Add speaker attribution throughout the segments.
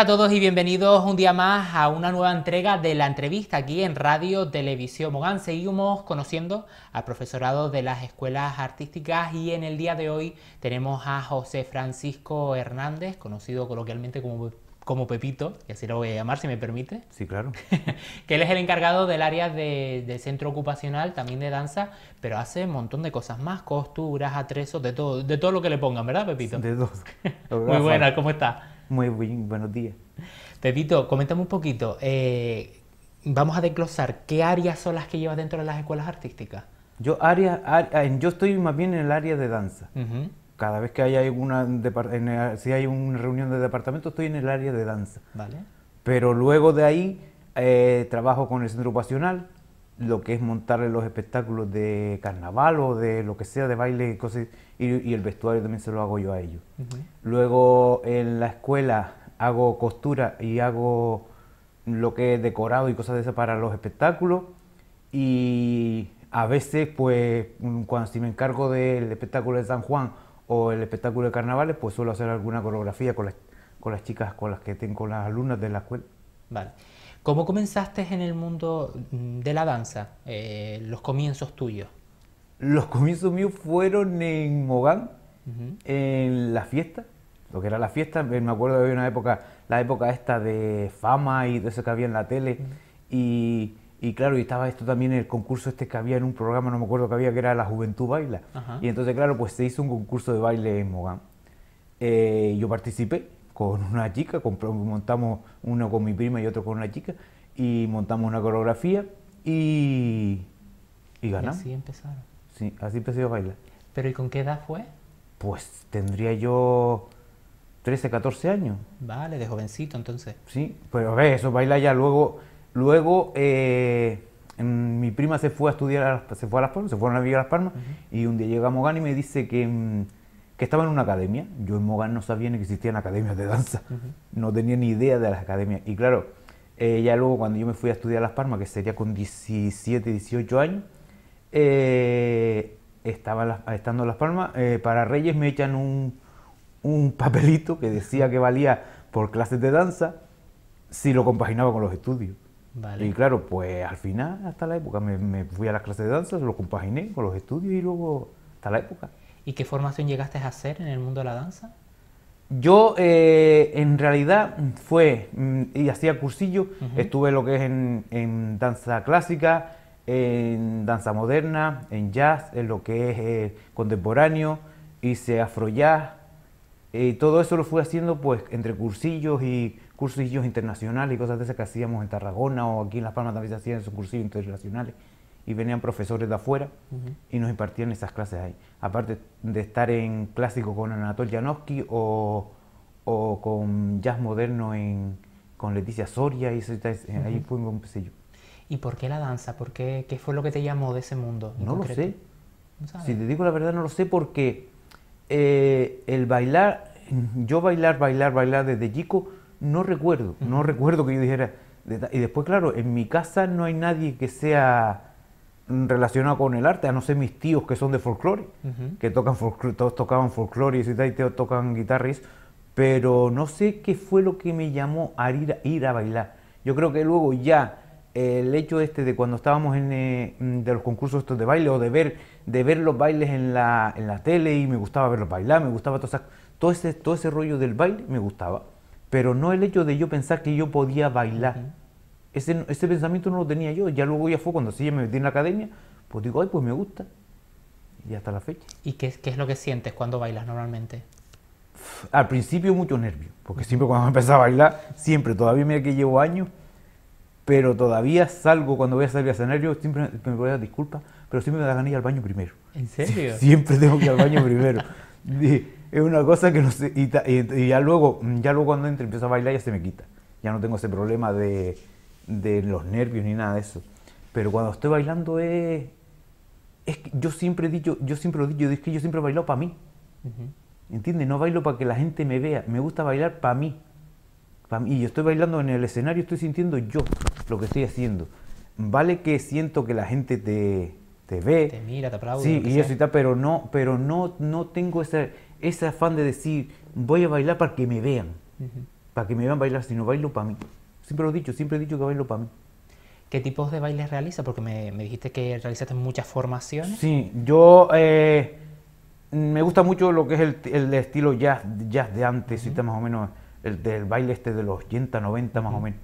Speaker 1: a todos y bienvenidos un día más a una nueva entrega de la entrevista aquí en Radio Televisión Mogán. Seguimos conociendo al profesorado de las escuelas artísticas y en el día de hoy tenemos a José Francisco Hernández, conocido coloquialmente como como Pepito, que así lo voy a llamar si me permite. Sí, claro. que él es el encargado del área de, del centro ocupacional, también de danza, pero hace un montón de cosas más, costuras, atrezos, de todo, de todo lo que le pongan, ¿verdad, Pepito? De todo. Muy buena, ¿cómo está? Muy bien, buenos días. Pepito, coméntame un poquito. Eh, vamos a desglosar qué áreas son las que llevas dentro de las escuelas artísticas. Yo,
Speaker 2: área, ah, yo estoy más bien en el área de danza. Cada vez que hay alguna, eh, si hay una reunión de departamento, estoy en el área de danza. Vale. Pero luego de ahí eh, trabajo con el centro ocupacional, lo que es montarle los espectáculos de carnaval o de lo que sea, de baile y y, el vestuario también se lo hago yo a ellos. Luego en la escuela hago costura y hago lo que es decorado y cosas de esas para los espectáculos. Y a veces, pues, mm, cuando si me encargo del espectáculo de San Juan o el espectáculo de carnavales, pues suelo hacer
Speaker 1: alguna coreografía con las, con las chicas, con las que tengo, con las alumnas de la escuela. Vale. ¿Cómo comenzaste en el mundo mm, de la danza? Eh, los comienzos tuyos.
Speaker 2: Los comienzos míos fueron en Mogán, en la fiesta, lo que era la fiesta. Me acuerdo de una época, la época esta de fama y de eso que había en la tele. y, claro, y estaba esto también el concurso este que había en un programa, no me acuerdo que había, que era La Juventud Baila. Y entonces, claro, pues se hizo un concurso de baile en Mogán. Eh, yo participé con una chica, montamos uno con mi prima y otro con una chica, y montamos una coreografía y, y ganamos. Y así empezaron. Sí, así empecé a bailar.
Speaker 1: ¿Pero y con qué edad fue?
Speaker 2: Pues tendría yo 13, 14 años.
Speaker 1: Vale, de jovencito entonces.
Speaker 2: Sí, pero pues, ver, eso baila ya. Luego, luego eh, mm, mi prima se fue a estudiar, a, se fue a Las Palmas, se fue a vivir a Las Palmas, y un día llegamos a Gani y me dice que mm, que estaba en una academia. Yo en Mogán no sabía ni que existían academias de danza. No tenía ni idea de las academias. Y claro, eh, ya luego cuando yo me fui a estudiar a Las Palmas, que sería con 17, 18 años, eh, estaba estando en Las Palmas, eh, para Reyes me echan un, papelito que decía que valía por clases de danza si lo compaginaba con los estudios. Y claro, pues al final, hasta la época, me fui a las clases de danza, lo compaginé con los estudios y luego hasta la época.
Speaker 1: ¿Y qué formación llegaste a hacer en el mundo de la danza?
Speaker 2: Yo eh, en realidad fue mm, y hacía cursillos. estuve lo que es en, danza clásica, en danza moderna, en jazz, en lo que es eh, contemporáneo, hice afro jazz, eh, y todo eso lo fui haciendo pues entre cursillos y cursillos internacionales y cosas de esas que hacíamos en Tarragona o aquí en Las Palmas también se hacían esos cursillos internacionales y venían profesores de afuera y nos impartían esas clases ahí. Aparte de estar en clásico con Anatol Janowski o, o con jazz moderno con Leticia Soria, y eso, eh, ahí fue un yo.
Speaker 1: ¿Y por qué la danza? ¿Por qué, fue lo que te llamó de ese mundo? No lo sé. si
Speaker 2: te digo la verdad, no lo sé porque eh, el bailar, yo bailar, bailar, bailar desde chico, no recuerdo, no recuerdo que yo dijera. Y después, claro, en mi casa no hay nadie que sea relacionado con el arte, a no ser mis tíos que son de folclore, que tocan folclore, todos tocaban folclore y tal, y tocan guitarras, pero no sé qué fue lo que me llamó a ir, a, bailar. Yo creo que luego ya el hecho este de cuando estábamos en eh, mm, los concursos estos de baile o de ver, de ver los bailes en la, en tele y me gustaba verlos bailar, me gustaba todo, ese, rollo del baile, me gustaba. Pero no el hecho de yo pensar que yo podía bailar. Ese, pensamiento no lo tenía yo. Ya luego ya fue cuando sí ya me metí en la academia, pues digo, ay, pues me gusta. Y hasta la fecha.
Speaker 1: ¿Y qué, qué es lo que sientes cuando bailas normalmente?
Speaker 2: Al principio mucho nervio, porque siempre cuando empecé a bailar, siempre, todavía mira que llevo años, pero todavía salgo cuando voy a salir a escenario, siempre me voy a dar disculpas, pero siempre me da ganas ir al baño primero. ¿En serio? siempre tengo que ir al baño primero. es una cosa que no sé, y, ya luego, ya luego cuando entro empiezo a bailar ya se me quita. Ya no tengo ese problema de, de los nervios ni nada de eso. Pero cuando estoy bailando es, es que yo siempre he dicho, yo siempre lo digo, yo, es que yo siempre he bailado para mí. ¿Entiendes? No bailo para que la gente me vea, me gusta bailar para mí. mí. Y yo estoy bailando en el escenario, estoy sintiendo yo lo que estoy haciendo. Vale que siento que la gente te, ve. Te mira, te aplaude. Sí, y eso y pero no, pero no, no tengo ese, ese afán de decir, voy a
Speaker 1: bailar para que me vean. Para que me vean bailar, sino bailo para mí. Siempre lo he dicho, siempre he dicho que bailo para mí. ¿Qué tipos de bailes realiza? Porque me, dijiste que realizaste muchas formaciones. Sí, yo
Speaker 2: eh, me gusta mucho lo que es
Speaker 1: el, estilo jazz, jazz de
Speaker 2: antes, está más o menos el del baile este de los 80, 90 más o menos.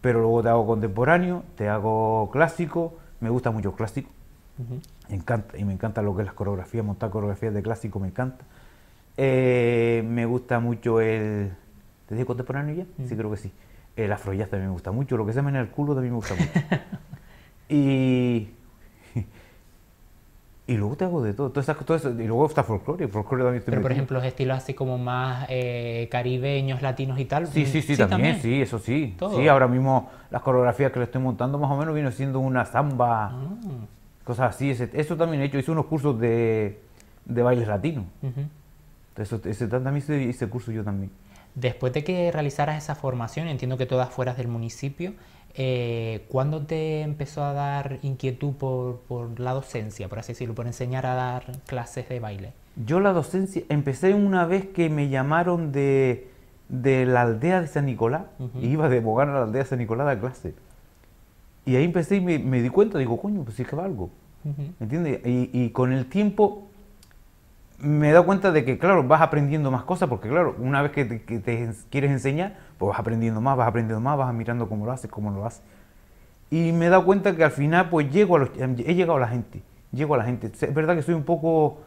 Speaker 2: Pero luego te hago contemporáneo, te hago clásico, me gusta mucho el clásico. encanta, y me encanta lo que es las coreografías, montar coreografías de clásico me encanta. Eh, me gusta mucho el... ¿Te dije contemporáneo ya? Sí, creo que sí. El eh, afroyaz también me gusta mucho, lo que se llama en el culo también me gusta mucho. y, y luego te hago de todo, y luego está folclore, folclore también Pero por ejemplo,
Speaker 1: estilos así como más eh, caribeños, latinos y tal. Sí, sí, sí, también, sí, eso sí. Sí, ahora
Speaker 2: mismo las coreografías que le estoy montando más o menos viene siendo una samba, ah. cosas así. eso también he hecho, hice unos cursos de, de bailes latinos. Uh ese, también hice, curso yo también.
Speaker 1: Después de que realizaras esa formación, entiendo que todas fueras del municipio, eh, ¿cuándo te empezó a dar inquietud por, la docencia, por así decirlo, por enseñar a dar clases de baile?
Speaker 2: Yo la docencia empecé una vez que me llamaron de, la aldea de San Nicolás, y iba de Bogán a la aldea de San Nicolás a dar clase. Y ahí empecé y me, di cuenta, digo, coño, pues sí que valgo. ¿Me y, con el tiempo me he dado cuenta de que, claro, vas aprendiendo más cosas, porque, claro, una vez que te, quieres enseñar, pues vas aprendiendo más, vas aprendiendo más, vas mirando cómo lo haces, cómo lo haces. Y me he dado cuenta que al final, pues llego a los, em, he llegado a la gente, llego a la gente. Es verdad que soy un poco,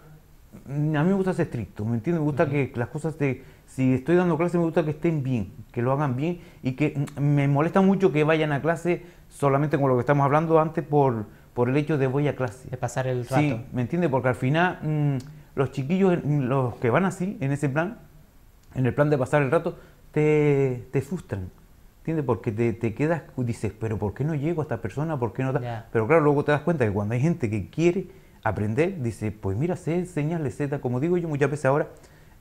Speaker 2: mm, a mí me gusta ser estricto, ¿me entiendes? Me gusta que las cosas te, si estoy dando clase, me gusta que estén bien, que lo hagan bien y que mm, me molesta mucho que vayan a clase solamente con lo que estamos hablando antes por, por el hecho de voy a clase. De pasar el rato. Sí, ¿me entiende Porque al final... Mm, los chiquillos, los que van así, en ese plan, en el plan de pasar el rato, te, te frustran. ¿Entiendes? Porque te, quedas, dices, pero ¿por qué no llego a esta persona? ¿Por qué no? Pero claro, luego te das cuenta que cuando hay gente que quiere aprender, dice, pues mira, sé enseñarle Z, como digo yo muchas veces ahora,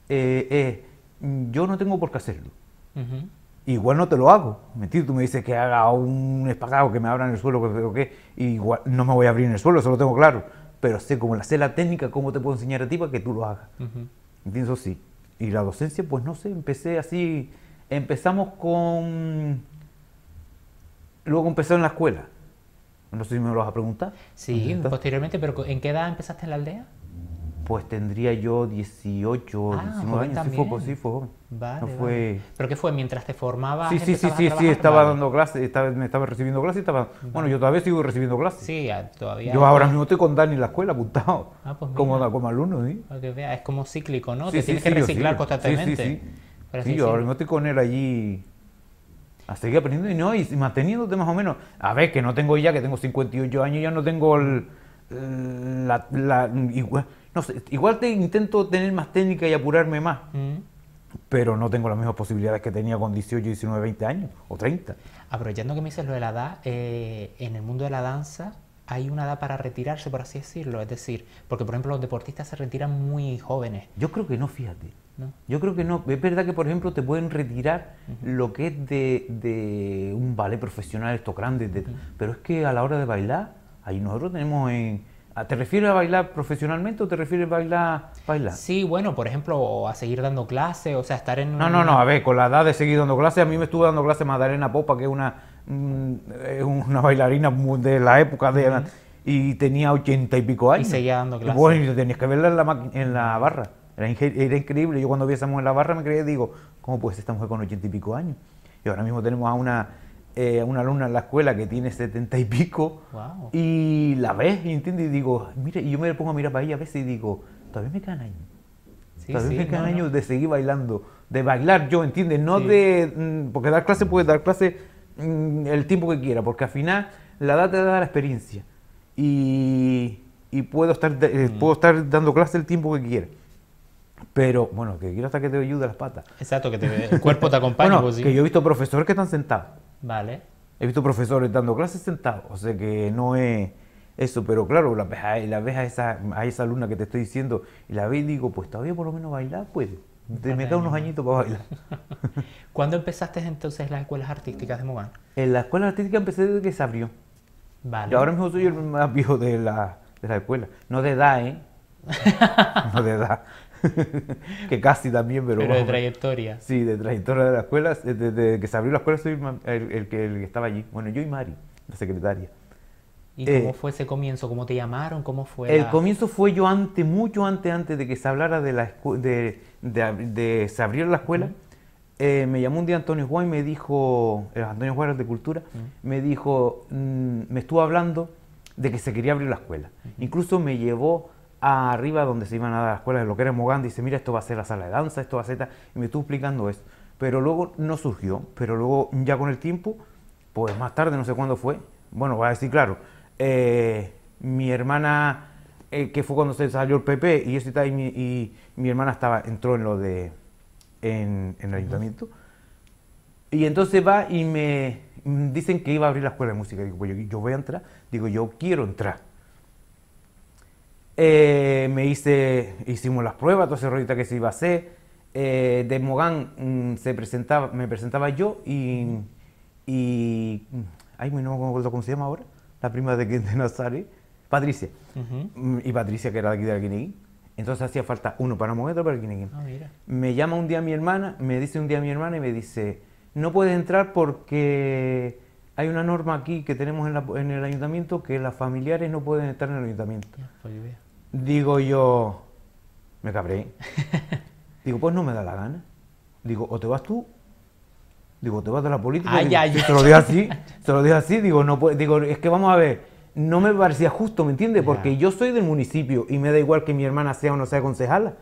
Speaker 2: eh, eh, yo no tengo por qué hacerlo. Igual no te lo hago, mentira, Tú me dices que haga un espacado, que me abra en el suelo, que, que igual no me voy a abrir en el suelo, eso lo tengo claro pero sé como la sé la técnica, cómo te puedo enseñar a ti para que tú lo hagas. pienso sí. Y la docencia, pues no sé, empecé así, empezamos con... Luego empezaron en la escuela. No sé si me lo vas a preguntar. Sí,
Speaker 1: posteriormente, pero ¿en qué edad empezaste en la aldea?
Speaker 2: Pues tendría yo 18 ah, años. Sí, fue, sí, fue
Speaker 1: Vale, no fue... ¿Pero qué fue? ¿Mientras te formabas? Sí, sí, sí, sí, sí, estaba dando
Speaker 2: clases, estaba, me estaba recibiendo clases. Estaba... Bueno, yo todavía sigo recibiendo clases.
Speaker 1: Sí, ah, todavía. Yo ahora mismo
Speaker 2: estoy con Dani en la escuela, apuntado.
Speaker 1: Ah, pues como, como alumno, sí. Es como cíclico, ¿no? Sí, te tienes que reciclar constantemente. Sí, sí, sí. yo ahora mismo
Speaker 2: estoy con él allí a seguir aprendiendo y no, y manteniéndote más o menos. A ver, que no tengo ya, que tengo 58 años, ya no tengo el, eh, la, igual, no sé, igual te intento tener más técnica y apurarme más. Mm. Pero no tengo las mismas posibilidades que tenía con 18, 19, 20 años o 30.
Speaker 1: Aprovechando que me dices lo de la edad, eh, en el mundo de la danza hay una edad para retirarse, por así decirlo. Es decir, porque por ejemplo los deportistas se retiran muy jóvenes. Yo creo que no, fíjate. ¿No?
Speaker 2: Yo creo que no. Es verdad que, por ejemplo, te pueden retirar lo que es de, un ballet profesional, esto grande. Pero es que a la hora de bailar, ahí nosotros tenemos en, Ah, ¿Te refieres a bailar profesionalmente o te refieres a bailar, bailar? Sí, bueno, por ejemplo, a seguir dando clases, o sea, estar en... No, no, no, a ver, con la edad de seguir dando clases, a mí me estuvo dando clases Madalena Popa, que es una, mm, una bailarina de la época de... Y tenía ochenta y pico años. Y seguía dando clases. Bueno, tenías que verla en la, en la barra. Era, increíble. Yo cuando vi en la barra me creía, digo, ¿cómo puede ser esta mujer con ochenta y pico años? Y ahora mismo tenemos a una eh, una alumna en la escuela que tiene setenta y pico y la ves, Y digo, mire, yo me pongo a mirar para ella a veces y digo, todavía me quedan años. todavía me quedan años de seguir bailando, de bailar yo, ¿entiendes? No de, mm, porque dar clase puede dar clase mm, el tiempo que quiera, porque al final la edad te da la experiencia y, puedo, estar, eh, mm. puedo estar dando clase el tiempo que quiera. Pero bueno, que quiero hasta que te ayude las patas. Exacto, que el cuerpo te acompañe. Pues, que yo he visto profesores que están sentados. Vale. He visto profesores dando clases sentados, o sea que no es eso, pero claro, la, vez a esa, alumna que te estoy diciendo y la ve y digo, pues todavía por lo menos bailar puedo. Te me da unos añitos para bailar.
Speaker 1: ¿Cuándo empezaste entonces las escuelas artísticas de Mogán?
Speaker 2: En la escuela artística empecé desde que se abrió. Vale. Y ahora mismo soy el más viejo de la, de la escuela. No de edad, ¿eh? no de edad. que casi también, pero... de trayectoria. Sí, de trayectoria de la escuela. Desde eh, que se abrió la escuela soy el, que, que estaba allí. Bueno, yo y Mari, la secretaria.
Speaker 1: ¿Y cómo eh, fue ese comienzo? ¿Cómo te llamaron? ¿Cómo fue? El comienzo
Speaker 2: fue yo antes, mucho antes, antes de que se hablara de la de, de, de, se abrió la escuela. Eh, me llamó un día Antonio Juárez me dijo, Antonio Juárez de Cultura, me dijo, mm, me estuvo hablando de que se quería abrir la escuela. Incluso me llevó arriba donde se iban a dar las escuelas de lo que era Mogán, dice, mira, esto va a ser la sala de danza, esto va a ser... Y me estuvo explicando eso. Pero luego no surgió, pero luego ya con el tiempo, pues más tarde, no sé cuándo fue, bueno, va a decir claro, eh, mi hermana, eh, que fue cuando se salió el PP, y ese y mi, y mi hermana estaba, entró en lo de, en, el ayuntamiento, y entonces va y me dicen que iba a abrir la escuela de música, digo, pues yo voy a entrar, digo, yo quiero entrar eh, me hice, hicimos las pruebas, entonces ahorita que se iba a hacer. Eh, de Mogán mm, se presentaba, me presentaba yo y, y ay, no me cómo se llama ahora, la prima de, de Nazari, Patricia. Mm, y Patricia, que era de aquí de Entonces hacía falta uno para Mogán y otro para Alquineguín. Ah, me llama un día mi hermana, me dice un día mi hermana y me dice, no puedes entrar porque hay una norma aquí que tenemos en, el ayuntamiento que las familiares no pueden estar en el ayuntamiento. Pues digo yo, me cabré. Digo, pues no me da la gana. Digo, o te vas tú, digo, te vas de la política. Ay, lo digo así, te lo digo así, digo, no digo, es que vamos a ver, no me parecía justo, ¿me entiendes? Porque yo soy del municipio y me da igual que mi hermana sea o no sea concejala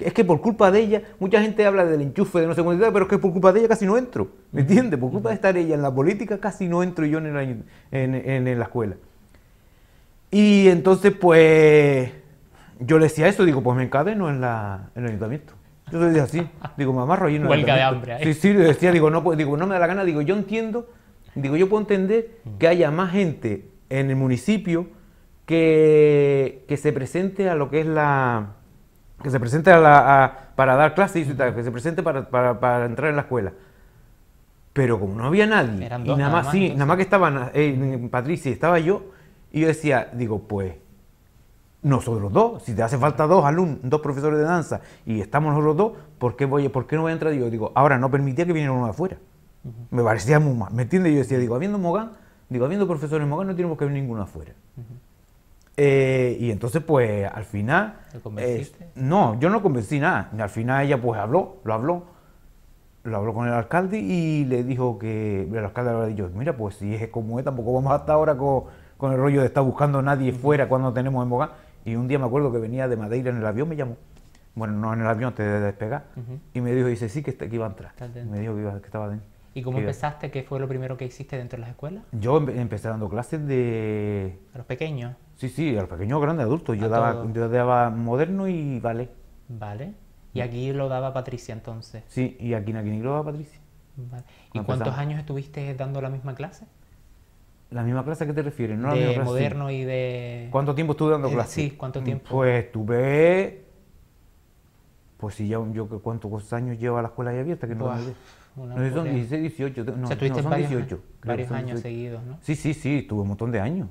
Speaker 2: es que por culpa de ella, mucha gente habla del enchufe de no sé pero es que por culpa de ella casi no entro, ¿me entiendes? Por culpa de estar ella en la política casi no entro yo en, la, en, en, la escuela. Y entonces, pues, yo le decía eso, digo, pues me encadeno en, en el ayuntamiento. Yo le decía así, digo, mamá, rollo Huelga de hambre. Sí, sí, le decía, digo no, digo, no me da la gana, digo, yo entiendo, digo, yo puedo entender que haya más gente en el municipio que se presente a lo que es la que se presente para dar clases y tal, que se presente para, entrar en la escuela. Pero como no había nadie, y nada, más, nada más que estaban eh, Patricia y estaba yo, y yo decía, digo, pues nosotros dos, si te hace falta dos alumnos, dos profesores de danza y estamos nosotros dos, ¿por qué, voy, ¿por no voy a entrar? Yo digo, ahora no permitía que viniera uno afuera. Me parecía muy mal, ¿me entiendes? Yo decía, digo, habiendo Mogán, digo, habiendo profesores en Mogán no tenemos que venir ninguno afuera. Eh, y entonces, pues, al final... convenciste? no, yo no convencí nada. Al final ella, pues, habló, lo habló. Lo habló con el alcalde y le dijo que... El alcalde le había dicho, mira, pues, si es como es, tampoco vamos hasta ahora con, el rollo de estar buscando a nadie fuera cuando tenemos en Bogotá. Y un día me acuerdo que venía de Madeira en el avión, me llamó. Bueno, no en el avión, antes de despegar. Y me dijo, dice, sí, que, iba a entrar. Me dijo que, que estaba dentro. ¿Y cómo
Speaker 1: empezaste? ¿Qué fue lo primero que hiciste dentro de las escuelas?
Speaker 2: Yo empecé dando clases de... A los pequeños. Sí, sí, al pequeño, grande, adulto. Yo daba, yo daba moderno y vale.
Speaker 1: Vale. ¿Y aquí lo daba Patricia entonces?
Speaker 2: Sí, y aquí en ni lo daba Patricia.
Speaker 1: Vale. ¿Y cuántos años estuviste dando la misma clase?
Speaker 2: ¿La misma clase a qué te refieres? No, de la moderno y de... ¿Cuánto tiempo estuve dando eh, clase? Sí, ¿cuánto mm, tiempo? Pues estuve... Pues sí, ya yo cuántos años lleva la escuela ya abierta, que no, no son 16, 18, no, o sea, varios, 18. Varios años seguidos, ¿no? Sí, sí, sí, estuve un montón de años.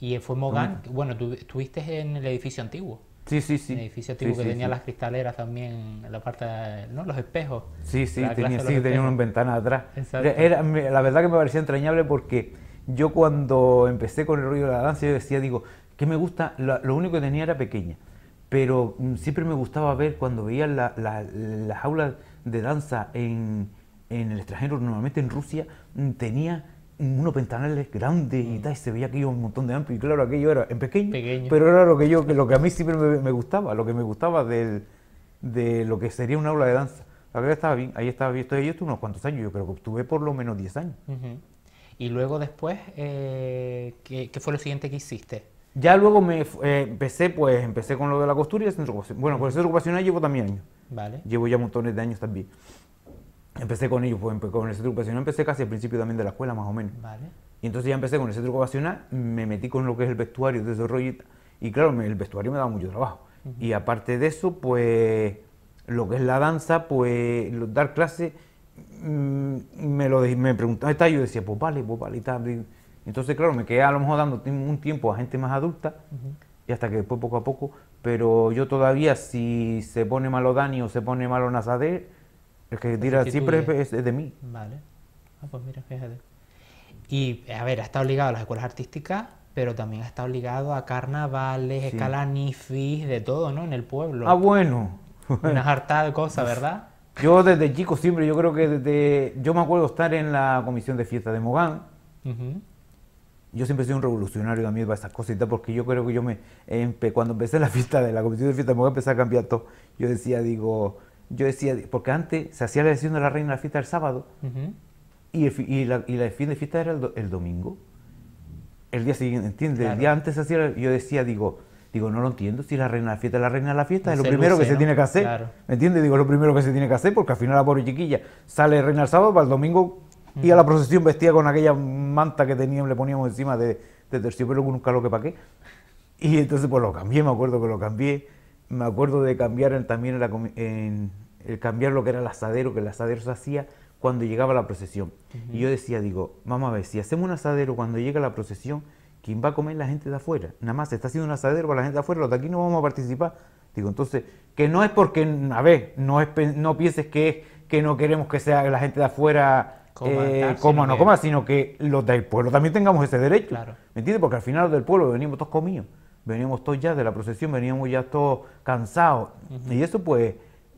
Speaker 1: Y fue Mogán, bueno, tú estuviste en el edificio antiguo. Sí, sí, sí. El edificio antiguo que tenía las cristaleras también, la parte, ¿no? Los espejos. Sí, sí, tenía, sí tenía una ventana atrás. Era,
Speaker 2: la verdad que me parecía entrañable porque yo cuando empecé con el rollo de la danza, yo decía, digo, que me gusta, lo, único que tenía era pequeña, pero mm, siempre me gustaba ver cuando veía las aulas de danza en, en el extranjero, normalmente en Rusia, mm, tenía unos ventanales grandes y mm. tal, y se veía aquello un montón de amplio. Y claro, aquello era en pequeño, pero era lo que, yo, lo que a mí siempre me, gustaba, lo que me gustaba del, de lo que sería un aula de danza. La estaba bien, ahí estaba bien. ellos yo estuve unos cuantos años, yo creo que estuve por lo menos 10 años.
Speaker 1: Y luego después, eh, ¿qué, ¿qué, fue lo siguiente que hiciste?
Speaker 2: Ya luego me eh, empecé, pues empecé con lo de la costura y el centro ocupacional. Bueno, con el centro ocupacional llevo también años. Vale. Llevo ya montones de años también empecé con ellos, pues con ese truco vacacional, empecé casi al principio también de la escuela, más o menos. Vale. Y entonces ya empecé con ese truco vacacional, me metí con lo que es el vestuario de rollita y claro, el vestuario me daba mucho trabajo. Y aparte de eso, pues lo que es la danza, pues dar clase, mm, me lo me preguntaba, está, yo decía, pues vale, pues vale, y tal. Entonces, claro, me quedé a lo mejor dando un tiempo a gente más adulta, y hasta que después poco a poco, pero yo todavía, si se pone malo Dani o se pone malo Nazader, el que tira siempre es, de mí.
Speaker 1: Vale. Ah, pues mira, fíjate. Y, a ver, ha estado ligado a las escuelas artísticas, pero también ha estado ligado a carnavales, sí. escalanifis, de todo, ¿no? En el pueblo. Ah, bueno. Una hartada de cosas, ¿verdad?
Speaker 2: Yo desde chico siempre, yo creo que desde... Yo me acuerdo estar en la comisión de fiesta de Mogán. Yo siempre soy un revolucionario también para esas cositas, porque yo creo que yo me... cuando empecé la fiesta de la comisión de fiesta de Mogán, empecé a cambiar todo. Yo decía, digo yo decía, porque antes se hacía la decisión de la reina la fiesta el sábado y, el, y, la, y, la, fin de fiesta era el, domingo. El día siguiente, ¿entiendes? El día antes se hacía, yo decía, digo, digo, no lo entiendo, si la reina de la fiesta la reina de la fiesta, es lo primero que se tiene que hacer. ¿Me entiendes? Digo, lo primero que se tiene que hacer, porque al final la pobre chiquilla sale reina el sábado para el domingo y a la procesión vestía con aquella manta que teníamos, le poníamos encima de, de terciopelo con un calor que pa' qué. Y entonces pues lo cambié, me acuerdo que lo cambié me acuerdo de cambiar también el cambiar lo que era el asadero, que el asadero se hacía cuando llegaba la procesión. Y yo decía, digo, vamos a ver, si hacemos un asadero cuando llega la procesión, ¿quién va a comer la gente de afuera? Nada más, se está haciendo un asadero para la gente de afuera, los de aquí no vamos a participar. Digo, entonces, que no es porque, a ver, no, pienses que es que no queremos que sea la gente de afuera coma, eh, no coma, sino que los del pueblo también tengamos ese derecho. Claro. ¿Me entiendes? Porque al final los del pueblo venimos todos comidos veníamos todos ya de la procesión, veníamos ya todos cansados. Y eso pues,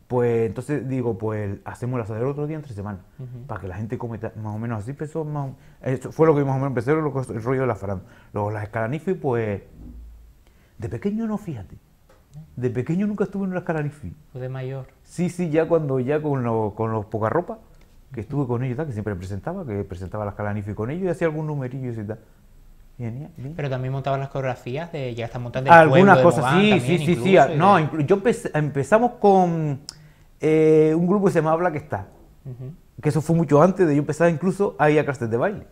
Speaker 2: pues entonces digo, pues hacemos el asadero otro día entre semana, para que la gente cometa, más o menos así empezó, eso fue lo que más o menos empezó el rollo de la faranda. Luego las escalanifi, pues, de pequeño no, fíjate. De pequeño nunca estuve en una escalanifi. ¿De mayor? Sí, sí, ya cuando, ya con, con los poca ropa, que estuve con ellos y que siempre presentaba, que presentaba las escalanifi con ellos y hacía algún numerillo y tal.
Speaker 1: Pero también montaban las coreografías de ya estás montando Algunas cosas, sí, sí, sí, sí, ah, No,
Speaker 2: yo empezamos con eh, un grupo que se llama Habla que está. Que eso fue mucho antes de yo empezar incluso a ir a clases de baile.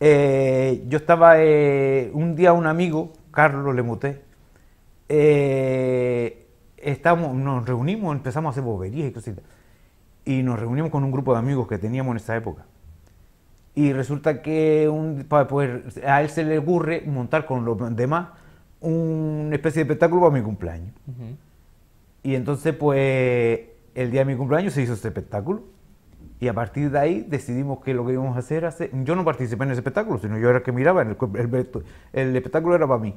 Speaker 2: Eh, yo estaba eh, un día un amigo, Carlos Lemuté, estamos nos reunimos, empezamos a hacer boberías y cositas. Y nos reunimos con un grupo de amigos que teníamos en esa época y resulta que un, poder, pues, a él se le ocurre montar con los demás una especie de espectáculo para mi cumpleaños. Y entonces, pues, el día de mi cumpleaños se hizo este espectáculo. Y a partir de ahí decidimos que lo que íbamos a hacer Yo no participé en ese espectáculo, sino yo era el que miraba, el, el espectáculo era para mí.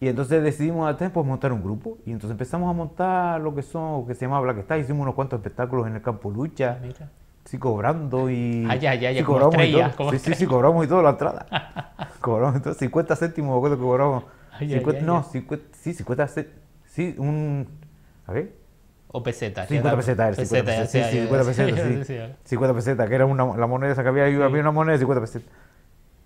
Speaker 2: Y entonces decidimos ah, pues, montar un grupo. Y entonces empezamos a montar lo que son, que se llama Black Star. Hicimos unos cuantos espectáculos en el campo Lucha. Mira sí cobrando y... Ay, ah, ya, ya, sí, como cobramos estrella, sí, sí, sí, cobramos y todo la entrada. cobramos y todo, 50 céntimos, acuerdo que cobramos. 50, no, 50, sí, 50 céntimos, sí, un... A ver.
Speaker 1: O pesetas. 50 pesetas, 50 pesetas, sí, 50 pesetas, sí.
Speaker 2: 50 pesetas, que era una, la moneda esa que había, sí. había una moneda de 50 pesetas.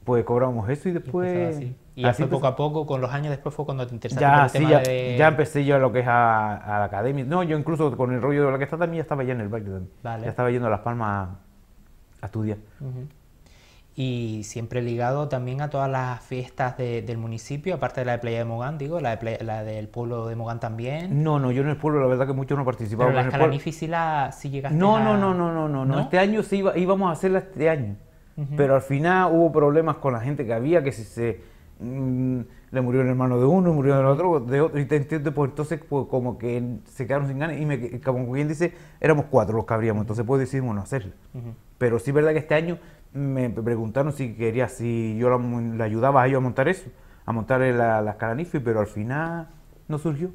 Speaker 2: Pues cobramos eso y después... Y así poco
Speaker 1: a poco, con los años después fue cuando te interesaste ya, el tema de... ya
Speaker 2: empecé yo a lo que es a, la academia. No, yo incluso con el rollo de la que está también ya estaba ya en el baile Ya estaba yendo a Las Palmas a estudiar.
Speaker 1: Y siempre ligado también a todas las fiestas del municipio, aparte de la de Playa de Mogán, digo, la, de la del pueblo de Mogán también.
Speaker 2: No, no, yo en el pueblo la verdad que muchos no participaban. Pero la escala
Speaker 1: difícil sí llegaste no, no, no, no, no, no, no,
Speaker 2: este año sí íbamos a hacerla este año. Pero al final hubo problemas con la gente que había, que si se Mm, le murió el hermano de uno, murió el otro, de otro, y te entiendo, pues entonces pues, como que se quedaron sin ganas, y me, como quien dice, éramos cuatro los que habríamos, entonces pues decidimos no hacerlo. Pero sí es verdad que este año me preguntaron si quería, si yo le ayudaba a ellos a montar eso, a montar las caranifi, pero al final no surgió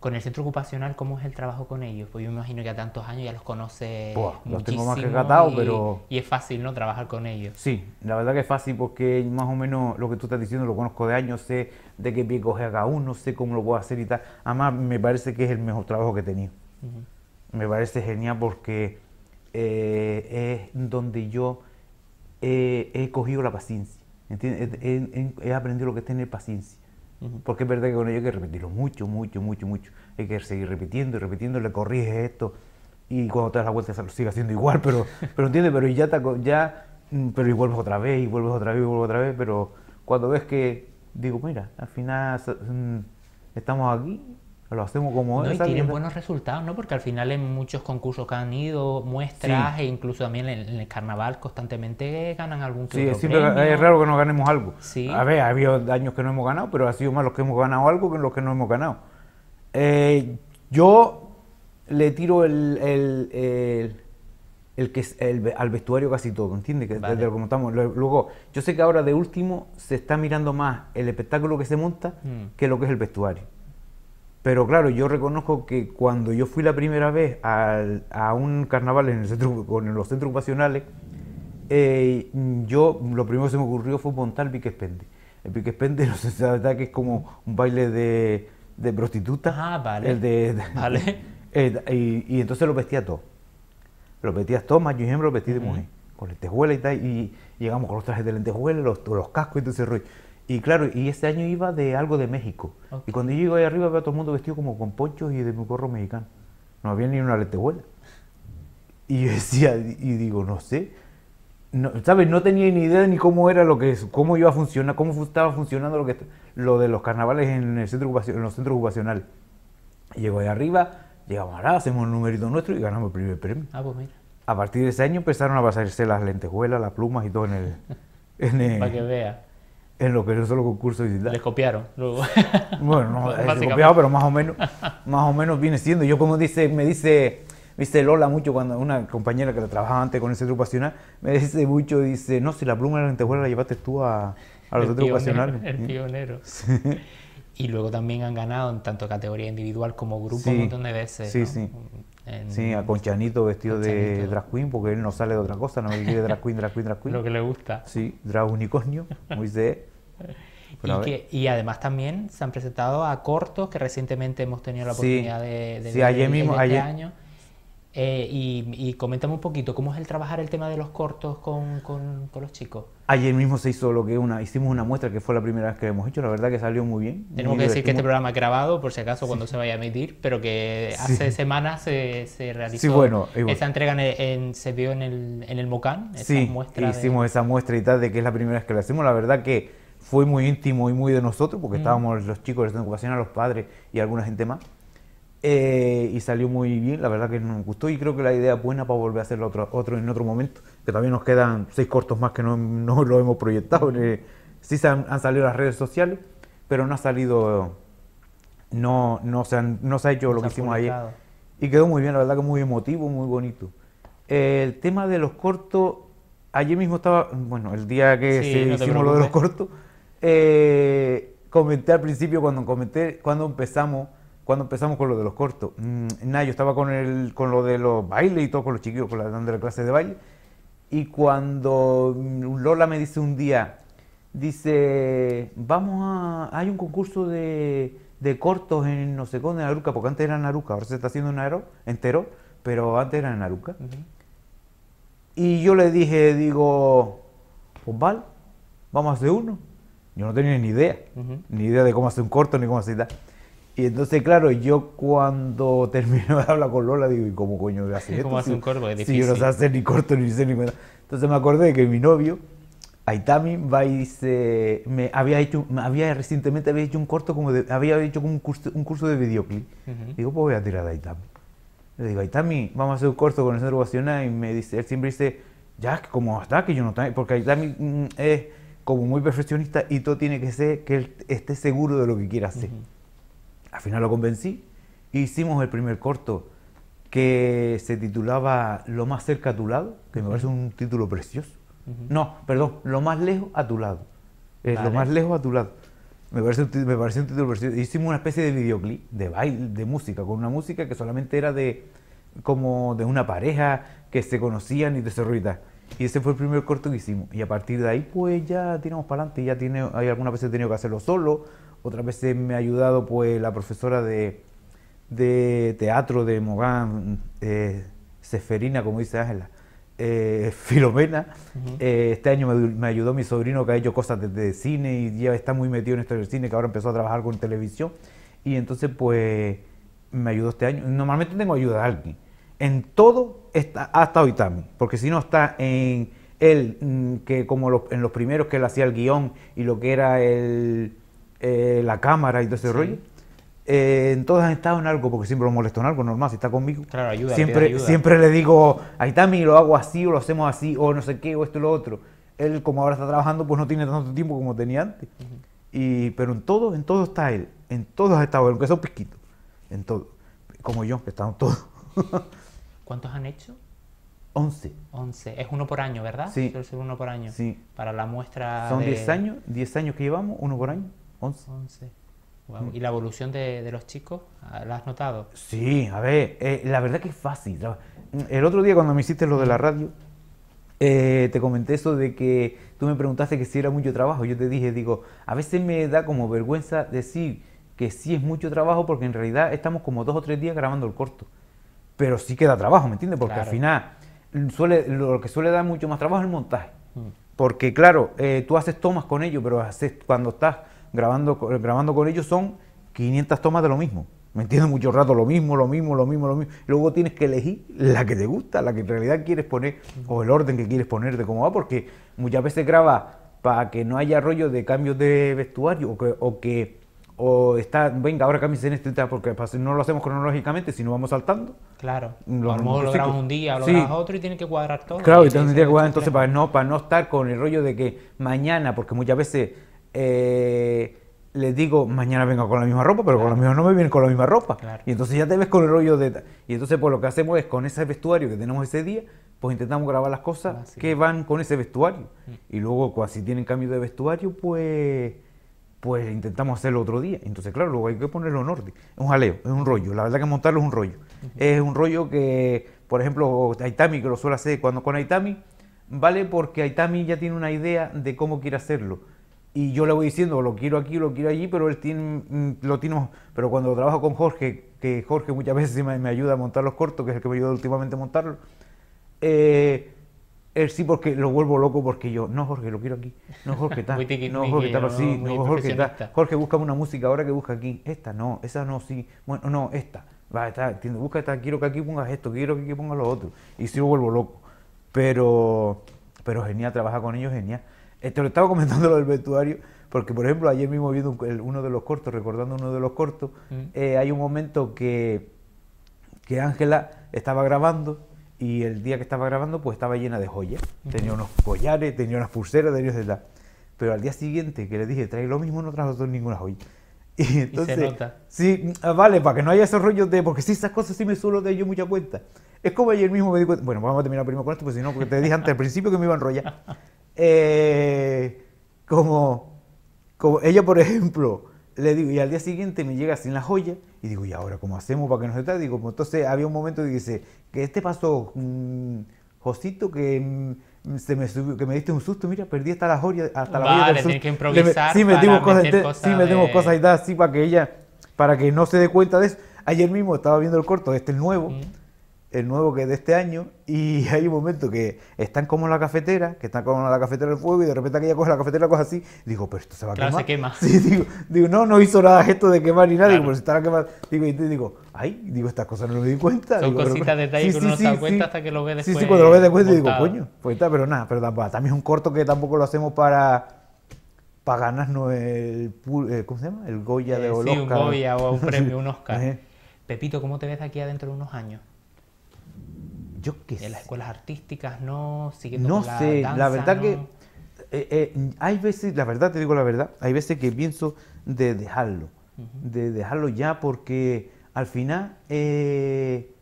Speaker 1: con el centro ocupacional, ¿cómo es el trabajo con ellos? Pues yo me imagino que a tantos años ya los conoce. Los tengo más que pero. Y es fácil, ¿no? Trabajar con ellos.
Speaker 2: Sí, la verdad que es fácil porque más o menos lo que tú estás diciendo lo conozco de años, sé de qué pie coge cada uno, sé cómo lo puedo hacer y tal. Además, me parece que es el mejor trabajo que he tenido. Me parece genial porque eh, es donde yo he, cogido la paciencia. he aprendido lo que es tener paciencia porque es verdad que con hay que repetirlo mucho, mucho, mucho, mucho. Hay que seguir repitiendo y repitiendo, le corriges esto. Y cuando te das la vuelta lo sigue haciendo igual, pero, pero entiendes, pero ya, te, ya mm, pero y vuelves otra vez, y vuelves otra vez, y vuelves otra vez, pero cuando ves que, digo, mira, al final mm, estamos aquí, lo hacemos como no, Y tienen
Speaker 1: buenos resultados, ¿no? Porque al final en muchos concursos que han ido, muestras e incluso también en, el carnaval constantemente ganan algún que Sí, siempre es raro
Speaker 2: que no ganemos algo. A ver, ha habido años que no hemos ganado, pero ha sido más los que hemos ganado algo que los que no hemos ganado. Eh, yo le tiro el, el, el, que es al vestuario casi todo, ¿entiendes? Desde que Luego, yo sé que ahora de último se está mirando más el espectáculo que se monta mm. que lo que es el vestuario. Pero claro, yo reconozco que cuando yo fui la primera vez a, un carnaval en, los centros ocupacionales, eh, yo lo primero que se me ocurrió fue montar el espende. El espende no sé si la verdad que es como un baile de, prostitutas. Ah, vale. El de, vale. y, entonces lo vestía todo. Lo vestía todo, más yo ejemplo lo vestí de mujer, con lentejuela y tal. Y llegamos con los trajes de lentejuela, los, los cascos y todo ese rollo. Y claro, y este año iba de algo de México. Y cuando yo llego ahí arriba veo a todo el mundo vestido como con ponchos y de mi gorro mexicano. No había ni una lentejuela. Y yo decía, y digo, no sé. No, ¿Sabes? No tenía ni idea ni cómo era lo que cómo iba a funcionar, cómo estaba funcionando lo, que, lo de los carnavales en, el centro, en los centros ocupacionales. Llego ahí arriba, llegamos ahora, hacemos un numerito nuestro y ganamos el primer premio. Ah, pues mira. A partir de ese año empezaron a pasarse las lentejuelas, las plumas y todo en el. En el Para que vea en lo que es los concursos de Les copiaron. Luego. Bueno, no, les copiado, pero más o menos, más o menos viene siendo. Yo como dice, me dice, viste Lola mucho cuando una compañera que trabaja trabajaba antes con el centro pasional, me dice mucho, dice, no, si la pluma de la lentejuela la llevaste tú a, a los centros pasionales. El
Speaker 1: pionero. Y luego también han ganado en tanto categoría individual como grupo un montón de veces. Sí, sí
Speaker 2: sí, a Conchanito vestido de drag queen, porque él no sale de otra cosa, no me quiere drag queen, drag queen, drag queen. Lo que le gusta. Sí, drag unicornio, muy de...
Speaker 1: Y, además también se han presentado a cortos que recientemente hemos tenido la oportunidad de, de, sí, ver ayer mismo, este ayer, año. Eh, y, y, un poquito, ¿cómo es el trabajar el tema de los cortos con, con, los chicos?
Speaker 2: Ayer mismo se hizo lo que una, hicimos una muestra que fue la primera vez que lo hemos hecho, la verdad que salió muy bien. Tenemos que decir que este programa
Speaker 1: ha grabado, por si acaso cuando se vaya a emitir, pero que hace semanas se, realizó sí, bueno, esa entrega en, se vio en el, en el Mocán, sí, muestra hicimos
Speaker 2: esa muestra y tal, de que es la primera vez que la hacemos, la verdad que fue muy íntimo y muy de nosotros, porque mm. estábamos los chicos de educación a los padres y alguna gente más. Eh, y salió muy bien, la verdad que nos gustó y creo que la idea es buena para volver a hacerlo otro, otro en otro momento, que también nos quedan seis cortos más que no, lo hemos proyectado. Eh, sí han, salido las redes sociales, pero no ha salido, no, no, se, han, ha hecho lo que hicimos ayer. Y quedó muy bien, la verdad que muy emotivo, muy bonito. el tema de los cortos, ayer mismo estaba, bueno, el día que se hicimos lo de los cortos, eh, comenté al principio cuando comenté, cuando empezamos, cuando empezamos con lo de los cortos. Mm, nada, yo estaba con, el, con lo de los bailes y todo, con los chiquillos, con la, dando la clase de baile. Y cuando mm, Lola me dice un día, dice, vamos a, hay un concurso de, cortos en no sé dónde, en Aruca, porque antes era en ahora se está haciendo en Aero, entero, pero antes era en Y yo le dije, digo, pues vale, vamos a hacer uno. Yo no tenía ni idea, ni idea de cómo hacer un corto, ni cómo hacer tal. Y entonces, claro, yo cuando termino de hablar con Lola, digo, ¿y cómo coño voy a hacer ¿Cómo hace un corto? Si yo no sé hacer ni corto ni sé ni cuenta. Entonces me acordé de que mi novio, Aitami, va y dice, me había hecho, había recientemente había hecho un corto, como de, había hecho como un curso, de videoclip. Digo, pues voy a tirar a Aitami. Le digo, Aitami, vamos a hacer un corto con el Centro Vocacional. Y me dice, él siempre dice, ya, como hasta que yo no... Porque Aitami mm, es como muy perfeccionista y todo tiene que ser que él esté seguro de lo que quiera hacer. Al final lo convencí e hicimos el primer corto que se titulaba Lo más cerca a tu lado, que me parece un título precioso. No, perdón, Lo más lejos a tu lado. es eh, Lo más lejos a tu lado. Me parece, un, me parece un título precioso. Hicimos una especie de videoclip, de baile, de música, con una música que solamente era de como de una pareja que se conocían y desarrollada. Y ese fue el primer corto que hicimos. Y a partir de ahí, pues ya tiramos para adelante. Ya tiene, hay algunas veces he tenido que hacerlo solo, otras veces me ha ayudado pues la profesora de, teatro de Mogán, eh, Seferina, como dice Ángela, eh, Filomena. Eh, este año me, ayudó mi sobrino que ha hecho cosas de, cine y ya está muy metido en esto del cine, que ahora empezó a trabajar con televisión. Y entonces, pues, me ayudó este año. Normalmente tengo ayuda de alguien. En todo está, hasta también. porque si no está en él, mm, que como en los primeros que él hacía el guión y lo que era el eh, la cámara y todo ese rollo. Eh, en todas han estado en algo, porque siempre lo molesto en algo, normal, si está conmigo. siempre, siempre le digo, ahí está, mi, lo hago así, o lo hacemos así, o no sé qué, o esto y lo otro. Él, como ahora está trabajando, pues no tiene tanto tiempo como tenía antes. y, pero en todo, en todo está él. En todos ha estado él, aunque son un En todo. Como yo, que estamos todos.
Speaker 1: ¿Cuántos han hecho? 11. 11. Es uno por año, ¿verdad? Sí. es uno por año. Sí. Para la muestra. Son 10
Speaker 2: años, 10 años que llevamos, uno por año. 11.
Speaker 1: Mm. ¿Y la evolución de, los chicos? Ah, ¿La has notado? Sí,
Speaker 2: a ver, eh, la verdad que es fácil. El otro día cuando me hiciste lo de la radio, eh, te comenté eso de que tú me preguntaste que si era mucho trabajo. Yo te dije, digo, a veces me da como vergüenza decir que sí es mucho trabajo porque en realidad estamos como dos o tres días grabando el corto. Pero sí queda trabajo, ¿me entiendes? Porque al final suele, lo que suele dar mucho más trabajo es el montaje. Mm. Porque claro, eh, tú haces tomas con ello, pero haces, cuando estás grabando, grabando con ellos son 500 tomas de lo mismo. ¿Me entiendo Mucho rato lo mismo, lo mismo, lo mismo, lo mismo. Luego tienes que elegir la que te gusta, la que en realidad quieres poner, o el orden que quieres poner de cómo va, porque muchas veces graba para que no haya rollo de cambios de vestuario o que, o está, venga, ahora cambies en este porque no lo hacemos cronológicamente, sino vamos saltando.
Speaker 1: Claro. a lo mejor un día, lo sí. grabas otro y tienes que cuadrar todo. Claro, y tienes que cuadrar, entonces no,
Speaker 2: para no estar con el rollo de que mañana, porque muchas veces eh, les digo, mañana vengo con la misma ropa, pero con la misma no me vienen con la misma ropa. Y entonces ya te ves con el rollo de... Y entonces pues lo que hacemos es con ese vestuario que tenemos ese día, pues intentamos grabar las cosas ah, que van con ese vestuario. Mm. Y luego, si tienen cambio de vestuario, pues pues intentamos hacerlo otro día. Entonces, claro, luego hay que ponerlo en orden. Es un jaleo, es un rollo. La verdad que montarlo es un rollo. Es un rollo que, por ejemplo, Aitami, que lo suele hacer cuando con Aitami, vale porque Aitami ya tiene una idea de cómo quiere hacerlo y yo le voy diciendo, lo quiero aquí, lo quiero allí, pero él tiene, mm, lo tiene, pero cuando trabajo con Jorge, que Jorge muchas veces me, ayuda a montar los cortos, que es el que me ayuda últimamente a montarlo, eh, él sí porque lo vuelvo loco porque yo, no Jorge, lo quiero aquí, no Jorge está, no Jorge está no Jorge está, Jorge busca una música ahora que busca aquí, esta no, esa no, sí, bueno, no, esta, va, está, busca esta, quiero que aquí pongas esto, quiero que aquí pongas lo otro, y sí lo vuelvo loco, pero, pero genial, trabajar con ellos, genial te este, lo estaba comentando lo del vestuario, porque por ejemplo ayer mismo viendo uno de los cortos, recordando uno de los cortos, eh, hay un momento que que Ángela estaba grabando y el día que estaba grabando pues estaba llena de joyas, tenía unos collares, tenía unas pulseras, tenía la Pero al día siguiente que le dije, trae lo mismo, no trajo ninguna joya. Y entonces, se nota. sí, ah, vale, para que no haya esos rollos de, porque si esas cosas sí me suelo de yo mucha cuenta. Es como ayer mismo me di bueno, vamos a terminar primero con esto, porque si no, porque te dije antes al principio que me iba a enrollar. Eh, como, como ella, por ejemplo, le digo, y al día siguiente me llega sin la joya, y digo, ¿y ahora cómo hacemos para que nos detallen? Digo, pues, entonces había un momento que dice, que este pasó, mm, Josito, que mm, se me que me diste un susto, mira, perdí hasta la joya, hasta la que improvisar me, sí, cosas, cosas y tal, así para que ella, para que no se dé cuenta de eso. Ayer mismo estaba viendo el corto, este el nuevo, mm el nuevo que es de este año, y hay un momento que están como en la cafetera, que están como en la cafetera del fuego, y de repente aquella coge la cafetera, coge así, digo, pero esto se va a claro, quemar. Se quema. Sí, digo, no, no hizo nada esto de quemar ni nada, claro. digo, pero se estará Digo, y digo, ay, digo, estas cosas no me di cuenta. Son cositas, de detalle que uno no se da cuenta hasta que lo ve después. Sí, sí, cuando lo ves después digo, coño, pues está, pero nada, pero tampoco, también es un corto que tampoco lo hacemos para para ganarnos el, eh, ¿cómo se llama? El Goya de Oscar. Eh, sí, un Goya o un premio, un Oscar. Eh.
Speaker 1: Pepito, ¿cómo te ves aquí adentro de unos años? Yo en las escuelas artísticas no, siguiendo no sé, la, verdad que eh,
Speaker 2: eh, hay veces, la verdad te digo la verdad, hay veces que pienso de dejarlo, de dejarlo ya porque al final eh,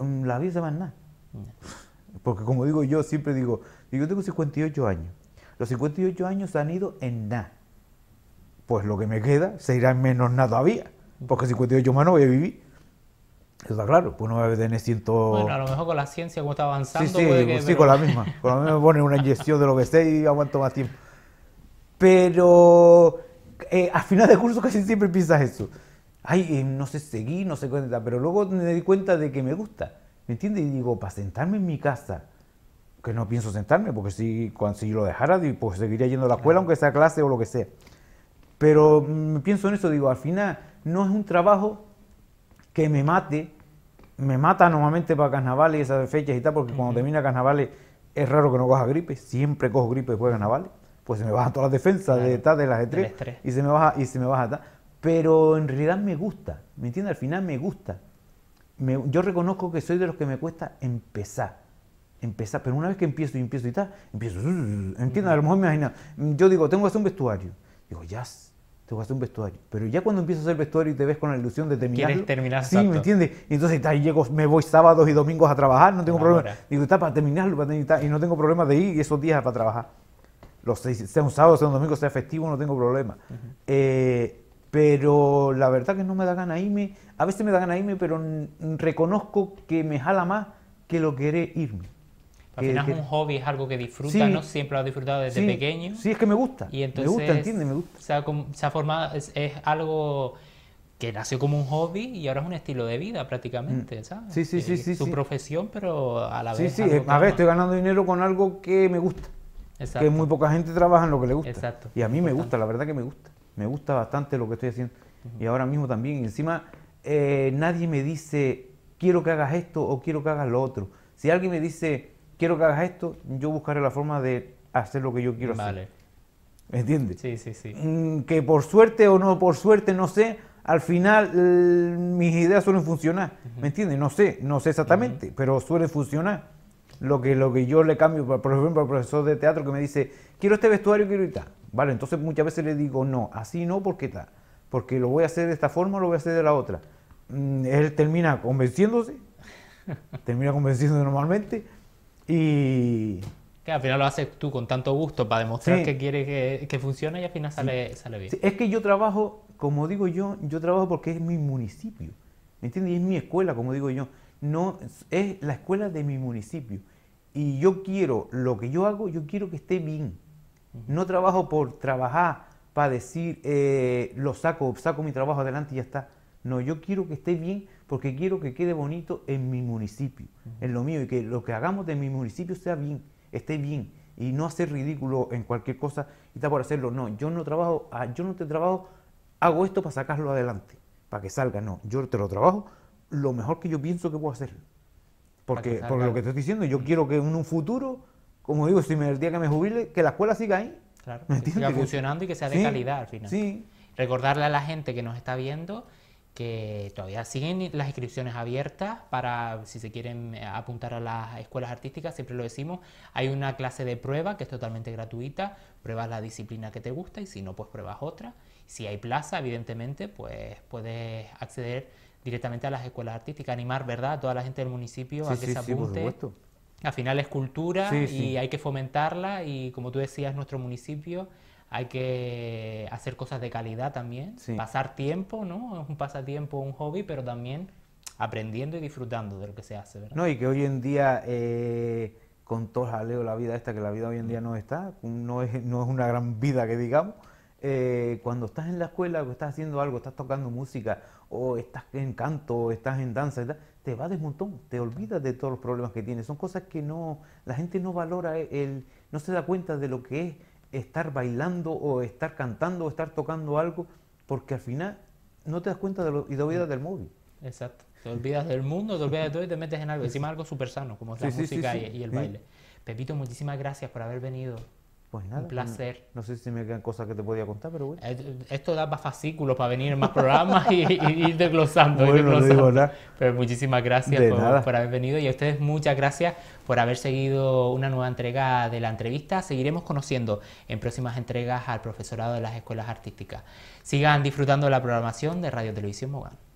Speaker 2: mm, la vida se va en nada. Porque como digo yo, siempre digo, yo tengo 58 años, los 58 años han ido en nada. Pues lo que me queda se irá en menos nada todavía, porque 58 más no voy a vivir. Está claro, pues no va a tener ciento... Bueno, a
Speaker 1: lo mejor con la ciencia como está avanzando... Sí, sí, sí con la misma.
Speaker 2: Con la misma me ponen una inyección de lo que esté y aguanto más tiempo. Pero eh, al final de curso casi siempre piensas eso. Ay, eh, no sé, seguí, no sé cuenta, pero luego me di cuenta de que me gusta. ¿Me entiendes? Y digo, para sentarme en mi casa, que no pienso sentarme, porque si, cuando, lo dejara, pues seguiría yendo a la escuela, aunque sea clase o lo que sea. Pero mm, pienso en eso, digo, al final no es un trabajo que me mate, me mata normalmente para carnavales y esas fechas y tal, porque cuando termina carnavales es raro que no coja gripe, siempre cojo gripe después de carnavales, pues se me baja todas las defensas de tal, de las estrés, y se me baja, y se me baja tal. Pero en realidad me gusta, ¿me entiendes? Al final me gusta. yo reconozco que soy de los que me cuesta empezar. Empezar, pero una vez que empiezo y empiezo y tal, empiezo, ¿entiendes? A lo mejor me imagino, yo digo, tengo que hacer un vestuario. Digo, ya, hacer un vestuario. Pero ya cuando empiezas a hacer vestuario y te ves con la ilusión de terminar terminar. Sí, ¿me entiendes? Entonces ahí llego, me voy sábados y domingos a trabajar, no tengo problema. Digo, está para terminarlo, y no tengo problema de ir esos días para trabajar. Los sea un sábado, sea un domingo, sea festivo, no tengo problema. Eh, pero la verdad que no me da gana irme. A veces me da gana irme, pero reconozco que me jala más que lo querer irme.
Speaker 1: Al final es un hobby, es algo que disfruta, ¿no? Siempre lo has disfrutado desde pequeño.
Speaker 2: Sí, es que me gusta. me
Speaker 1: gusta, entiende, me gusta. Se ha, formado, es, algo que nació como un hobby y ahora es un estilo de vida prácticamente, mm. ¿sabes? Sí, sí, eh, sí. Es sí, su profesión, pero a la vez. Sí, sí, a ver, estoy
Speaker 2: ganando dinero con algo que me gusta. Exacto. Que muy poca gente trabaja en lo que le gusta. Exacto. Y a mí me gusta, la verdad que me gusta. Me gusta bastante lo que estoy haciendo. Y ahora mismo también. Y encima, eh, nadie me dice, quiero que hagas esto o quiero que hagas lo otro. Si alguien me dice, quiero que hagas esto, yo buscaré la forma de hacer lo que yo quiero hacer. ¿Me entiendes? Sí, sí, sí. Mm, que por suerte o no por suerte, no sé, al final mis ideas suelen funcionar. ¿Me entiendes? No sé, no sé exactamente, pero suelen funcionar. Lo que, lo que yo le cambio, por ejemplo, al profesor de teatro que me dice, quiero este vestuario, quiero y tal. Vale, entonces muchas veces le digo, no, así no, porque tal. Porque lo voy a hacer de esta forma o lo voy a hacer de la otra. Mm, él termina convenciéndose, termina convenciéndose normalmente y.
Speaker 1: Que al final lo haces tú con tanto gusto para demostrar que quieres que, funcione y al final sale, bien. Es
Speaker 2: que yo trabajo, como digo yo, yo trabajo porque es mi municipio. ¿Me entiendes? Y es mi escuela, como digo yo. No, es la escuela de mi municipio. Y yo quiero, lo que yo hago, yo quiero que esté bien. No trabajo por trabajar, para decir, eh, lo saco, saco mi trabajo adelante y ya está. No, yo quiero que esté bien porque quiero que quede bonito en mi municipio, en lo mío, y que lo que hagamos de mi municipio sea bien, esté bien, y no hacer ridículo en cualquier cosa y está por hacerlo. No, yo no trabajo, ah, yo no te trabajo, hago esto para sacarlo adelante, para que salga. No, yo te lo trabajo lo mejor que yo pienso que puedo hacer. Porque, por lo que te estoy diciendo, yo quiero que en un futuro, como digo, si me, el día que me jubile, que la escuela siga ahí.
Speaker 1: siga funcionando y que sea de calidad al final. Sí. Recordarle a la gente que nos está viendo que todavía siguen las inscripciones abiertas para si se quieren eh, apuntar a las escuelas artísticas, siempre lo decimos, hay una clase de prueba que es totalmente gratuita, pruebas la disciplina que te gusta y si no, pues pruebas otra. Si hay plaza, evidentemente, pues puedes acceder directamente a las escuelas artísticas, animar, ¿verdad?, a toda la gente del municipio a que se apunte. Sí, Al final es cultura y hay que fomentarla y como tú decías, nuestro municipio hay que hacer cosas de calidad también, pasar tiempo, ¿no? Es un pasatiempo, un hobby, pero también aprendiendo y disfrutando de lo que se hace,
Speaker 2: No, y que hoy en día, eh, con todo jaleo, la vida esta, que la vida hoy en día no está, no es, no es una gran vida que digamos, eh, cuando estás en la escuela, o estás haciendo algo, estás tocando música, o estás en canto, o estás en danza, te va de montón, te olvidas de todos los problemas que tienes. Son cosas que no, la gente no valora, el, no se da cuenta de lo que es estar bailando o estar cantando o estar tocando algo, porque al final
Speaker 1: no te das cuenta de y te olvidas del móvil. Exacto. Te olvidas del mundo, te olvidas de todo y te metes en algo. Encima algo súper sano, como la música y, y, el baile. Pepito, muchísimas gracias por haber venido pues nada. Un pues, placer. No, sé si me quedan cosas que te podía contar, pero bueno. Eh, esto da más fascículos, para venir en más programas y, ir desglosando. Bueno, Pero muchísimas gracias por, por, haber venido y a ustedes muchas gracias por haber seguido una nueva entrega de la entrevista. Seguiremos conociendo en próximas entregas al profesorado de las escuelas artísticas. Sigan disfrutando de la programación de Radio Televisión Mogán.